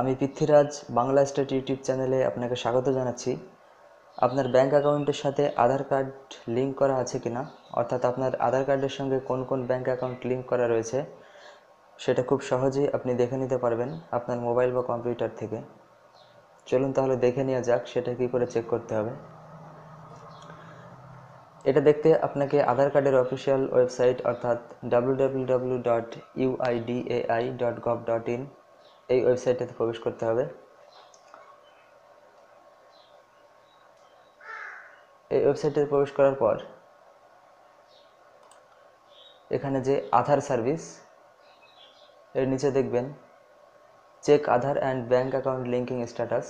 আমি Prithviraj Bangla state YouTube চ্যানেলে আপনাকে স্বাগত জানাচ্ছি আপনার ব্যাঙ্ক অ্যাকাউন্টের সাথে আধার কার্ড লিঙ্ক করা আছে কি না অর্থাৎ আপনার আধার কার্ডের সঙ্গে কোন কোন ব্যাঙ্ক অ্যাকাউন্ট লিঙ্ক করা রয়েছে সেটা খুব সহজেই আপনি দেখে নিতে পারবেন আপনার মোবাইল বা কম্পিউটার থেকে চলুন তাহলে দেখে নেওয়া যাক সেটা কী করে চেক করতে হবে এটা দেখতে আপনাকে আধার কার্ডের অফিসিয়াল ওয়েবসাইট অর্থাৎ W W W dot UIDAI dot gov dot in এই ওয়েবসাইটটাতে প্রবেশ করতে হবে এই ওয়েবসাইটটিতে প্রবেশ করার পর এখানে যে আধার সার্ভিস এর নিচে দেখবেন check Aadhaar and bank account linking status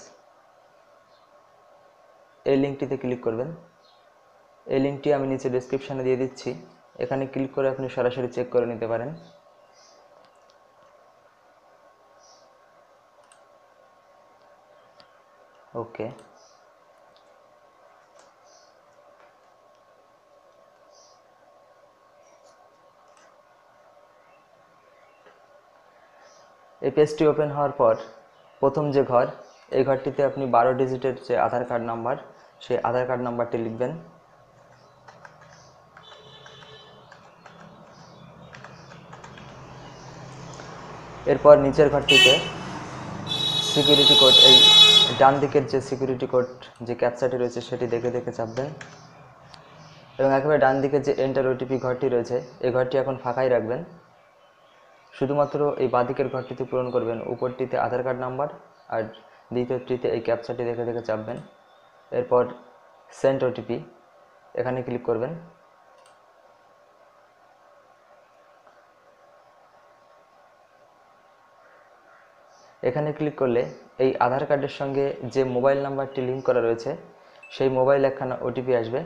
এই লিঙ্কটিতে ক্লিক করবেন এই লিঙ্কটি আমি নিচে ডিসক্রিপশানে দিয়ে দিচ্ছি এখানে ক্লিক করে আপনি সরাসরি চেক করে নিতে পারেন ওকে এই পেজটি ওপেন হওয়ার পর প্রথম যে ঘর এই ঘরটিতে আপনি বারো ডিজিটের যে আধার কার্ড নাম্বার সেই আধার কার্ড নাম্বারটি লিখবেন এরপর নিচের ঘরটিতে সিকিউরিটি কোড এই ডান দিকের যে সিকিউরিটি কোড যে ক্যাপচাটি রয়েছে সেটি দেখে দেখে চাপবেন এবং একেবারে ডান দিকের যে এন্টার ওটিপি ঘরটি রয়েছে এই ঘরটি এখন ফাঁকাই রাখবেন শুধুমাত্র এই বাঁদিকের ঘরটিতে পূরণ করবেন উপরটিতে আধার কার্ড নাম্বার আর দ্বিতীয়টিতে এই ক্যাপচাটি দেখে দেখে চাপবেন এরপর সেন্ট ওটিপি এখানে ক্লিক করবেন এখানে ক্লিক করলে এই আধার কার্ডের সঙ্গে যে মোবাইল নাম্বারটি লিঙ্ক করা রয়েছে সেই মোবাইল একখানা ওটিপি আসবে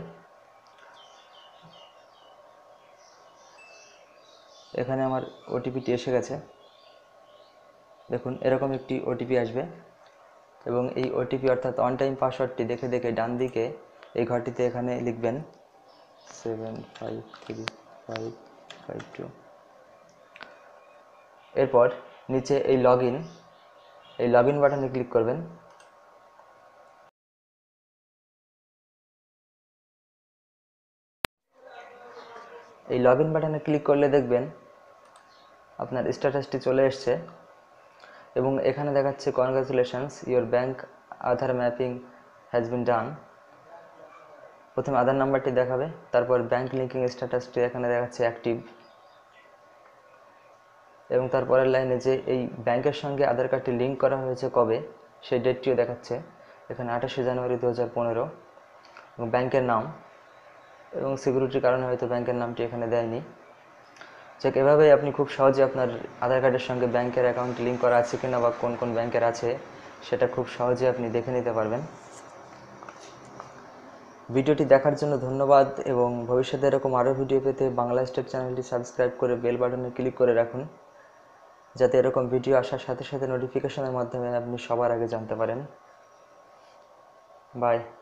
এখানে আমার ওটিপিটি এসে গেছে দেখুন এরকম একটি ওটিপি আসবে এবং এই ওটিপি অর্থাৎ অন টাইম পাসওয়ার্ডটি দেখে দেখে ডান দিকে এই ঘরটিতে এখানে লিখবেন seven five three five five two এরপর নিচে এই লগ ইন এই লগ ইন বাটনে ক্লিক করবেন এই লগ ইন বাটনে ক্লিক করলে দেখবেন আপনার স্ট্যাটাসটি চলে এসছে এবং এখানে দেখাচ্ছে congratulations your bank Aadhaar mapping has been done প্রথমে আধার নাম্বারটি দেখাবে তারপর ব্যাঙ্ক লিঙ্কিং স্ট্যাটাসটি এখানে দেখাচ্ছে অ্যাক্টিভ এবং তারপরের লাইনে যে এই ব্যাংকের সঙ্গে আধার কার্ডটি লিঙ্ক করা হয়েছে কবে সেই ডেটটিও দেখাচ্ছে এখানে আঠাশে জানুয়ারি দু হাজার পনেরো এবং ব্যাংকের নাম এবং সিকিউরিটির কারণে হয়তো ব্যাংকের নামটি এখানে দেয়নি যাক এভাবেই আপনি খুব সহজে আপনার আধার কার্ডের সঙ্গে ব্যাংকের অ্যাকাউন্ট লিঙ্ক করা আছে কিনা বা কোন কোন ব্যাংকের আছে সেটা খুব সহজে আপনি দেখে নিতে পারবেন ভিডিওটি দেখার জন্য ধন্যবাদ এবং ভবিষ্যতে এরকম আরও ভিডিও পেতে বাংলা স্টেট চ্যানেলটি সাবস্ক্রাইব করে বেল বাটনে ক্লিক করে রাখুন যাতে এরকম ভিডিও আসার সাথে সাথে নোটিফিকেশনের মাধ্যমে আপনি সবার আগে জানতে পারেন বাই